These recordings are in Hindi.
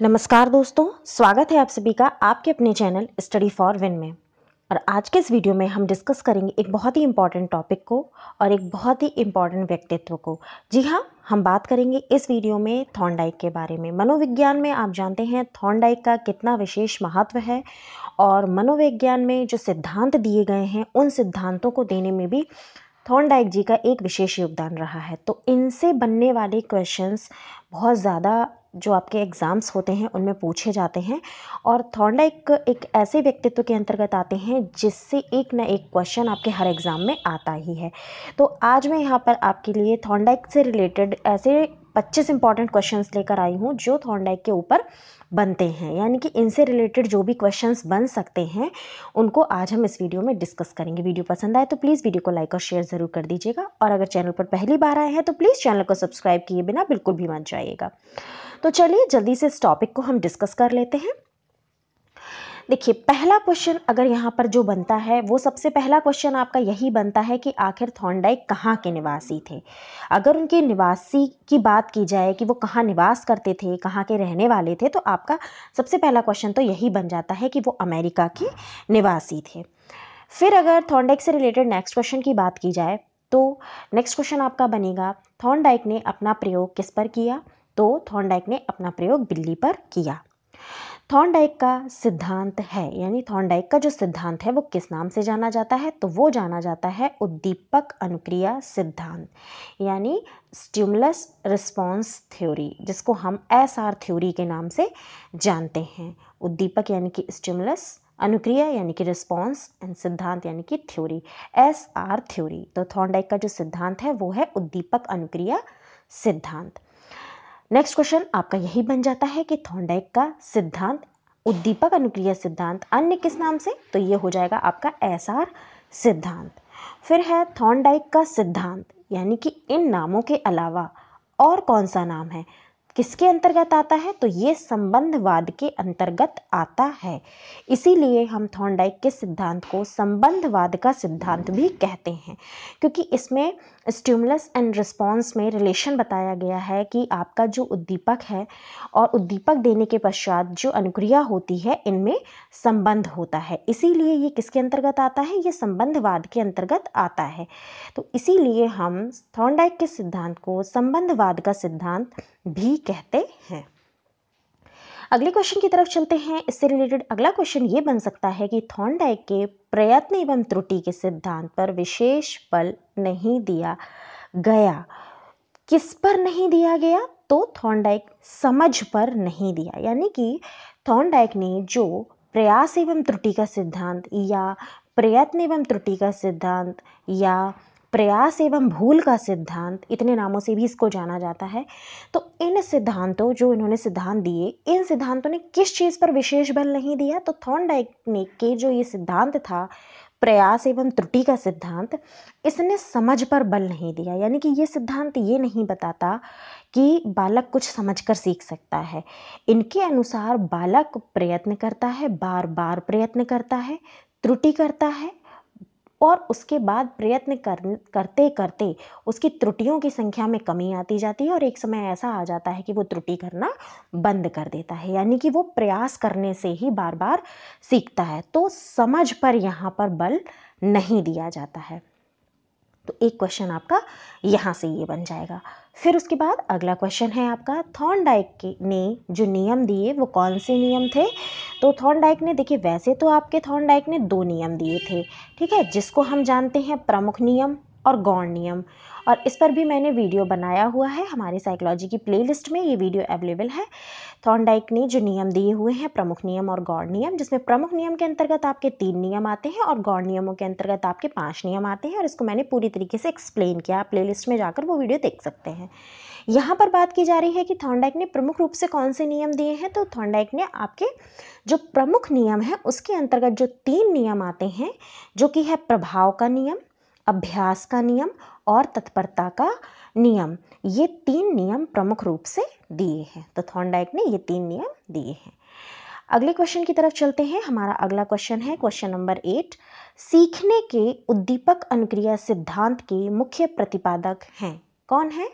नमस्कार दोस्तों स्वागत है आप सभी का आपके अपने चैनल स्टडी फॉर विन में और आज के इस वीडियो में हम डिस्कस करेंगे एक बहुत ही इम्पॉर्टेंट टॉपिक को और एक बहुत ही इम्पॉर्टेंट व्यक्तित्व को जी हाँ हम बात करेंगे इस वीडियो में थॉन्डाइक के बारे में मनोविज्ञान में आप जानते हैं थॉन्डाइक का कितना विशेष महत्व है और मनोविज्ञान में जो सिद्धांत दिए गए हैं उन सिद्धांतों को देने में भी थॉर्नडाइक जी का एक विशेष योगदान रहा है तो इनसे बनने वाले क्वेश्चंस बहुत ज़्यादा जो आपके एग्ज़ाम्स होते हैं उनमें पूछे जाते हैं और थॉर्नडाइक एक ऐसे व्यक्तित्व के अंतर्गत आते हैं जिससे एक ना एक क्वेश्चन आपके हर एग्ज़ाम में आता ही है तो आज मैं यहाँ पर आपके लिए थॉर्नडाइक से रिलेटेड ऐसे पच्चीस इंपॉर्टेंट क्वेश्चंस लेकर आई हूँ जो थॉर्नडाइक के ऊपर बनते हैं यानी कि इनसे रिलेटेड जो भी क्वेश्चंस बन सकते हैं उनको आज हम इस वीडियो में डिस्कस करेंगे वीडियो पसंद आए तो प्लीज़ वीडियो को लाइक और शेयर ज़रूर कर दीजिएगा और अगर चैनल पर पहली बार आए हैं तो प्लीज़ चैनल को सब्सक्राइब किए बिना बिल्कुल भी मत जाइएगा तो चलिए जल्दी से इस टॉपिक को हम डिस्कस कर लेते हैं देखिए पहला क्वेश्चन अगर यहाँ पर जो बनता है वो सबसे पहला क्वेश्चन आपका यही बनता है कि आखिर थॉन्डाइक कहाँ के निवासी थे अगर उनके निवासी की बात की जाए कि वो कहाँ निवास करते थे कहाँ के रहने वाले थे तो आपका सबसे पहला क्वेश्चन तो यही बन जाता है कि वो अमेरिका के निवासी थे फिर अगर थॉन्डाइक से रिलेटेड नेक्स्ट क्वेश्चन की बात की जाए तो नेक्स्ट क्वेश्चन आपका बनेगा थॉन्डाइक ने अपना प्रयोग किस पर किया तो थॉन्डाइक ने अपना प्रयोग बिल्ली पर किया थॉर्नडाइक का सिद्धांत है यानी थॉर्नडाइक का जो सिद्धांत है वो किस नाम से जाना जाता है तो वो जाना जाता है उद्दीपक अनुक्रिया सिद्धांत यानी स्ट्यूमलस रिस्पॉन्स थ्योरी जिसको हम एस आर थ्योरी के नाम से जानते हैं उद्दीपक यानी कि स्ट्यूमलस अनुक्रिया यानी कि रिस्पॉन्स एंड सिद्धांत यानी कि थ्योरी एस आर थ्योरी तो थॉर्नडाइक का जो सिद्धांत है वो है उद्दीपक अनुक्रिया सिद्धांत नेक्स्ट क्वेश्चन आपका यही बन जाता है कि थॉन्डाइक का सिद्धांत उद्दीपक अनुक्रिया सिद्धांत अन्य किस नाम से तो ये हो जाएगा आपका एस सिद्धांत फिर है थॉन्डाइक का सिद्धांत यानी कि इन नामों के अलावा और कौन सा नाम है किसके अंतर्गत आता है तो ये संबंधवाद के अंतर्गत आता है इसीलिए हम थॉन्डाइक के सिद्धांत को संबंधवाद का सिद्धांत भी कहते हैं क्योंकि इसमें स्टिमुलस एंड रिस्पॉन्स में रिलेशन बताया गया है कि आपका जो उद्दीपक है और उद्दीपक देने के पश्चात जो अनुक्रिया होती है इनमें संबंध होता है इसीलिए ये किसके अंतर्गत आता है ये संबंधवाद के अंतर्गत आता है तो इसीलिए हम थॉन्डाइक के सिद्धांत को संबंधवाद का सिद्धांत भी कहते हैं अगले क्वेश्चन की तरफ चलते हैं इससे रिलेटेड अगला क्वेश्चन ये बन सकता है कि थॉर्नडाइक के प्रयत्न एवं त्रुटि के सिद्धांत पर विशेष बल नहीं दिया गया किस पर नहीं दिया गया तो थॉर्नडाइक समझ पर नहीं दिया यानी कि थॉर्नडाइक ने जो प्रयास एवं त्रुटि का सिद्धांत या प्रयत्न एवं त्रुटि का सिद्धांत या प्रयास एवं भूल का सिद्धांत इतने नामों से भी इसको जाना जाता है तो इन सिद्धांतों जो इन्होंने सिद्धांत दिए इन सिद्धांतों ने किस चीज़ पर विशेष बल नहीं दिया तो थॉन ने के जो ये सिद्धांत था प्रयास एवं त्रुटि का सिद्धांत इसने समझ पर बल नहीं दिया यानी कि ये सिद्धांत ये नहीं बताता कि बालक कुछ समझकर सीख सकता है इनके अनुसार बालक प्रयत्न करता है बार बार प्रयत्न करता है त्रुटि करता है और उसके बाद प्रयत्न कर करते करते उसकी त्रुटियों की संख्या में कमी आती जाती है और एक समय ऐसा आ जाता है कि वो त्रुटि करना बंद कर देता है यानी कि वो प्रयास करने से ही बार बार सीखता है तो समझ पर यहाँ पर बल नहीं दिया जाता है तो एक क्वेश्चन आपका यहाँ से ये बन जाएगा फिर उसके बाद अगला क्वेश्चन है आपका डाइक ने जो नियम दिए वो कौन से नियम थे तो थॉर्नडाइक ने देखिए वैसे तो आपके थॉर्नडाइक ने दो नियम दिए थे ठीक है जिसको हम जानते हैं प्रमुख नियम और गौण नियम और इस पर भी मैंने वीडियो बनाया हुआ है हमारे साइकोलॉजी की प्लेलिस्ट में ये वीडियो अवेलेबल है थॉर्नडाइक ने जो नियम दिए हुए हैं प्रमुख नियम और गौण नियम जिसमें प्रमुख नियम के अंतर्गत आपके तीन नियम आते हैं और गौण नियमों के अंतर्गत आपके पाँच नियम आते हैं और इसको मैंने पूरी तरीके से एक्सप्लेन किया आप में जाकर वो वीडियो देख सकते हैं यहाँ पर बात की जा रही है कि थॉन्डाइक ने प्रमुख रूप से कौन से नियम दिए हैं तो थॉन्डाइक ने आपके जो प्रमुख नियम है उसके अंतर्गत जो तीन नियम आते हैं जो कि है प्रभाव का नियम अभ्यास का नियम और तत्परता का नियम ये तीन नियम प्रमुख रूप से दिए हैं तो थॉन्डाइक ने ये तीन नियम दिए हैं अगले क्वेश्चन की तरफ चलते हैं हमारा अगला क्वेश्चन है क्वेश्चन नंबर एट सीखने के उद्दीपक अनुक्रिया सिद्धांत के मुख्य प्रतिपादक हैं कौन है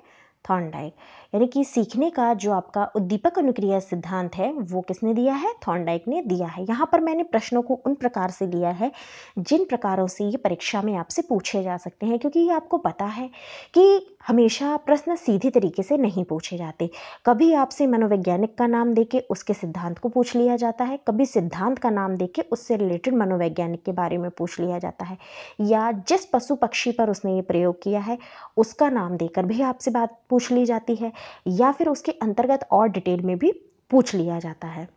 थॉर्नडाइक यानी कि सीखने का जो आपका उद्दीपक अनुक्रिया सिद्धांत है वो किसने दिया है थॉर्नडाइक ने दिया है यहाँ पर मैंने प्रश्नों को उन प्रकार से लिया है जिन प्रकारों से ये परीक्षा में आपसे पूछे जा सकते हैं क्योंकि ये आपको पता है कि हमेशा प्रश्न सीधे तरीके से नहीं पूछे जाते कभी आपसे मनोवैज्ञानिक का नाम देके उसके सिद्धांत को पूछ लिया जाता है कभी सिद्धांत का नाम देके उससे रिलेटेड मनोवैज्ञानिक के बारे में पूछ लिया जाता है या जिस पशु पक्षी पर उसने ये प्रयोग किया है उसका नाम देकर भी आपसे बात पूछ ली जाती है या फिर उसके अंतर्गत और डिटेल में भी पूछ लिया जाता है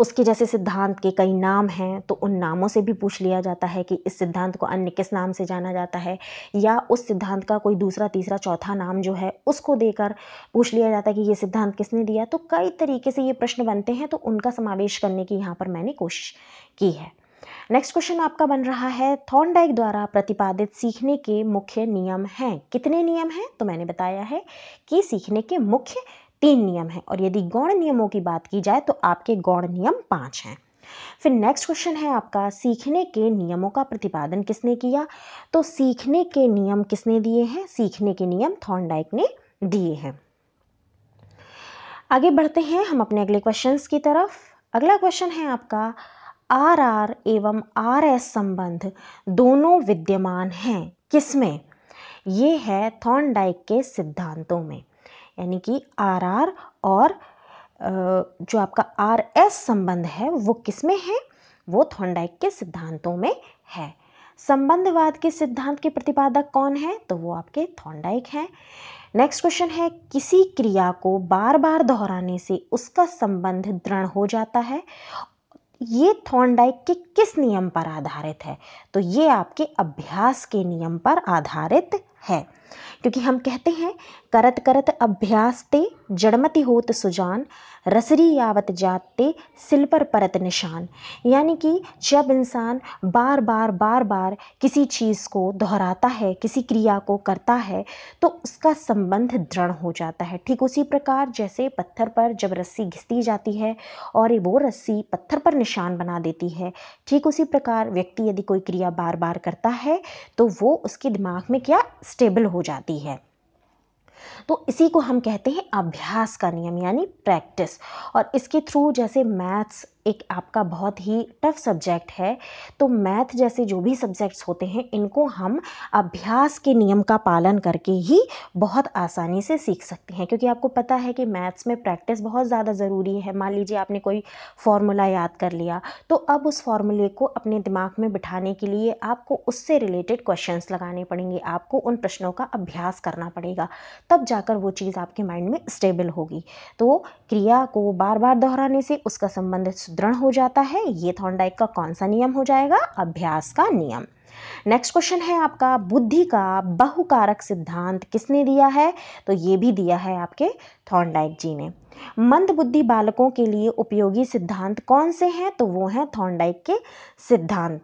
उसके जैसे सिद्धांत के कई नाम हैं तो उन नामों से भी पूछ लिया जाता है कि इस सिद्धांत को अन्य किस नाम से जाना जाता है या उस सिद्धांत का कोई दूसरा तीसरा चौथा नाम जो है उसको देकर पूछ लिया जाता है कि ये सिद्धांत किसने दिया तो कई तरीके से ये प्रश्न बनते हैं तो उनका समावेश करने की यहाँ पर मैंने कोशिश की है नेक्स्ट क्वेश्चन आपका बन रहा है थॉर्नडाइक द्वारा प्रतिपादित सीखने के मुख्य नियम हैं कितने नियम हैं तो मैंने बताया है कि सीखने के मुख्य तीन नियम हैं और यदि गौण नियमों की बात की जाए तो आपके गौण नियम पाँच हैं फिर नेक्स्ट क्वेश्चन है आपका सीखने के नियमों का प्रतिपादन किसने किया तो सीखने के नियम किसने दिए हैं सीखने के नियम थॉर्नडाइक ने दिए हैं आगे बढ़ते हैं हम अपने अगले क्वेश्चंस की तरफ अगला क्वेश्चन है आपका आर आर एवं आर एस संबंध दोनों विद्यमान हैं किसमें ये है थॉर्नडाइक के सिद्धांतों में यानी कि आर आर और जो आपका आर एस संबंध है वो किस में है वो थोंडाइक के सिद्धांतों में है संबंधवाद के सिद्धांत के प्रतिपादक कौन है तो वो आपके थोंडाइक हैं नेक्स्ट क्वेश्चन है किसी क्रिया को बार बार दोहराने से उसका संबंध दृढ़ हो जाता है ये थोंडाइक के किस नियम पर आधारित है तो ये आपके अभ्यास के नियम पर आधारित है क्योंकि हम कहते हैं करत करत अभ्यास ते जड़मति होत सुजान रसरी यावत जाते सिल पर परत निशान यानी कि जब इंसान बार बार बार बार किसी चीज़ को दोहराता है किसी क्रिया को करता है तो उसका संबंध दृढ़ हो जाता है ठीक उसी प्रकार जैसे पत्थर पर जब रस्सी घिसती जाती है और वो रस्सी पत्थर पर निशान बना देती है ठीक उसी प्रकार व्यक्ति यदि कोई क्रिया बार बार करता है तो वो उसके दिमाग में क्या स्टेबल हो जाती है तो इसी को हम कहते हैं अभ्यास का नियम यानी प्रैक्टिस और इसके थ्रू जैसे मैथ्स एक आपका बहुत ही टफ़ सब्जेक्ट है तो मैथ जैसे जो भी सब्जेक्ट्स होते हैं इनको हम अभ्यास के नियम का पालन करके ही बहुत आसानी से सीख सकते हैं क्योंकि आपको पता है कि मैथ्स में प्रैक्टिस बहुत ज़्यादा ज़रूरी है मान लीजिए आपने कोई फॉर्मूला याद कर लिया तो अब उस फॉर्मूले को अपने दिमाग में बिठाने के लिए आपको उससे रिलेटेड क्वेश्चन लगाने पड़ेंगे आपको उन प्रश्नों का अभ्यास करना पड़ेगा तब जाकर वो चीज़ आपके माइंड में स्टेबल होगी तो क्रिया को बार बार दोहराने से उसका संबंधित सुदृढ़ हो जाता है ये थॉर्नडाइक का कौन सा नियम हो जाएगा अभ्यास का नियम नेक्स्ट क्वेश्चन है आपका बुद्धि का बहुकारक सिद्धांत किसने दिया है तो ये भी दिया है आपके थॉर्नडाइक जी ने मंद बुद्धि बालकों के लिए उपयोगी सिद्धांत कौन से हैं तो वो हैं थॉर्नडाइक के सिद्धांत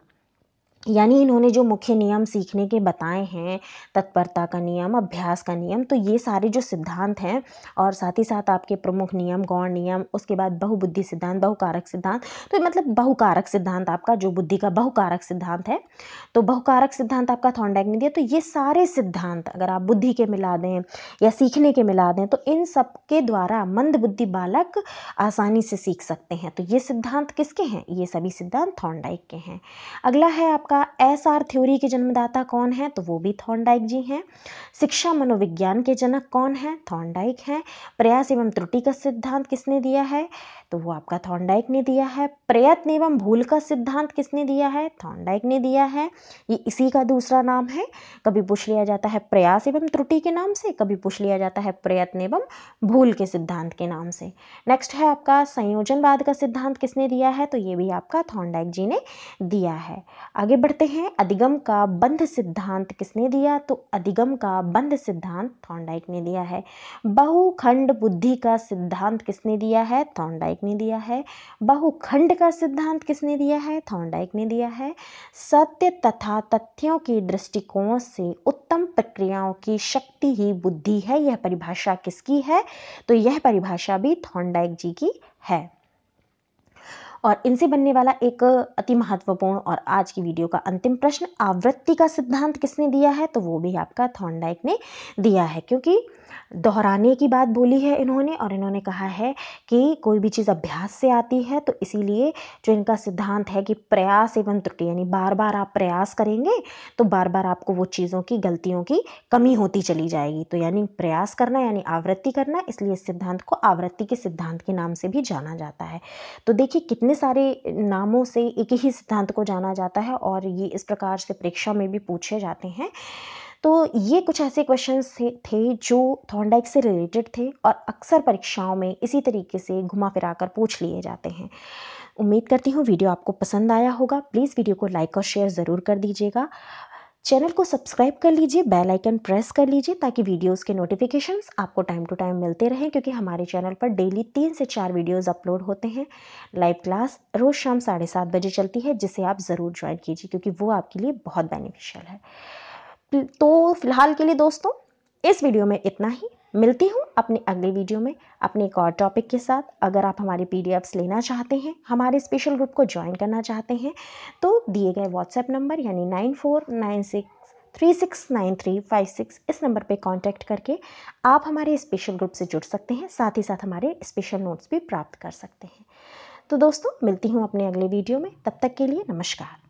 यानी इन्होंने जो मुख्य नियम सीखने के बताए हैं तत्परता का नियम अभ्यास का नियम तो ये सारे जो सिद्धांत हैं और साथ ही साथ आपके प्रमुख नियम गौण नियम उसके बाद बहुबुद्धि सिद्धांत बहुकारक सिद्धांत तो मतलब बहुकारक सिद्धांत आपका जो बुद्धि का बहुकारक सिद्धांत है तो बहुकारक सिद्धांत आपका थॉन्डैग ने दिया तो ये सारे सिद्धांत अगर आप बुद्धि के मिला दें या सीखने के मिला दें तो इन सब के द्वारा मंद बुद्धि बालक आसानी से सीख सकते हैं तो ये सिद्धांत किसके हैं ये सभी सिद्धांत थॉन्डाइक के हैं अगला है आपका का एस आर थ्योरी के जन्मदाता कौन है तो वो भी थॉर्नडाइक जी हैं शिक्षा मनोविज्ञान के जनक कौन है थॉर्नडाइक हैं प्रयास एवं त्रुटि का सिद्धांत किसने दिया है तो वो आपका थॉर्नडाइक ने दिया है प्रयत्न एवं भूल का सिद्धांत किसने दिया है थॉर्नडाइक ने दिया है ये इसी का दूसरा नाम है कभी पूछ लिया जाता है प्रयास एवं त्रुटि के नाम से कभी पूछ लिया जाता है प्रयत्न एवं भूल के सिद्धांत के नाम से नेक्स्ट है आपका संयोजनवाद का सिद्धांत किसने दिया है तो ये भी आपका थॉर्नडाइक जी ने दिया है आगे बढ़ते हैं अधिगम का बंध सिद्धांत किसने दिया तो अधिगम का बंध सिद्धांत थॉन्डाइक ने दिया है बहुखंड बुद्धि का सिद्धांत किसने दिया है थॉन्डाइक ने दिया है बहुखंड का सिद्धांत किसने दिया है थॉन्डाइक ने दिया है सत्य तथा तथ्यों के दृष्टिकोण से उत्तम प्रक्रियाओं की शक्ति ही बुद्धि है यह परिभाषा किसकी है तो यह परिभाषा भी थॉन्डाइक जी की है और इनसे बनने वाला एक अति महत्वपूर्ण और आज की वीडियो का अंतिम प्रश्न आवृत्ति का सिद्धांत किसने दिया है तो वो भी आपका थॉर्नडाइक ने दिया है क्योंकि दोहराने की बात बोली है इन्होंने और इन्होंने कहा है कि कोई भी चीज़ अभ्यास से आती है तो इसीलिए जो इनका सिद्धांत है कि प्रयास एवं त्रुटि यानी बार बार आप प्रयास करेंगे तो बार बार आपको वो चीज़ों की गलतियों की कमी होती चली जाएगी तो यानी प्रयास करना यानी आवृत्ति करना इसलिए इस सिद्धांत को आवृत्ति के सिद्धांत के नाम से भी जाना जाता है तो देखिए कितने सारे नामों से एक ही सिद्धांत को जाना जाता है और ये इस प्रकार से परीक्षा में भी पूछे जाते हैं तो ये कुछ ऐसे क्वेश्चन थे थे जो थॉन्डाइक से रिलेटेड थे और अक्सर परीक्षाओं में इसी तरीके से घुमा फिरा कर पूछ लिए जाते हैं उम्मीद करती हूँ वीडियो आपको पसंद आया होगा प्लीज़ वीडियो को लाइक और शेयर ज़रूर कर दीजिएगा चैनल को सब्सक्राइब कर लीजिए बेल आइकन प्रेस कर लीजिए ताकि वीडियोस के नोटिफिकेशंस आपको टाइम टू टाइम मिलते रहें क्योंकि हमारे चैनल पर डेली तीन से चार वीडियोस अपलोड होते हैं लाइव क्लास रोज़ शाम साढ़े सात बजे चलती है जिसे आप ज़रूर ज्वाइन कीजिए क्योंकि वो आपके लिए बहुत बेनिफिशियल है तो फ़िलहाल के लिए दोस्तों इस वीडियो में इतना ही मिलती हूँ अपने अगली वीडियो में अपने एक और टॉपिक के साथ अगर आप हमारे पी लेना चाहते हैं हमारे स्पेशल ग्रुप को ज्वाइन करना चाहते हैं तो दिए गए व्हाट्सएप नंबर यानी nine four nine six three six nine three five six इस नंबर पे कांटेक्ट करके आप हमारे स्पेशल ग्रुप से जुड़ सकते हैं साथ ही साथ हमारे स्पेशल नोट्स भी प्राप्त कर सकते हैं तो दोस्तों मिलती हूँ अपने अगले वीडियो में तब तक के लिए नमस्कार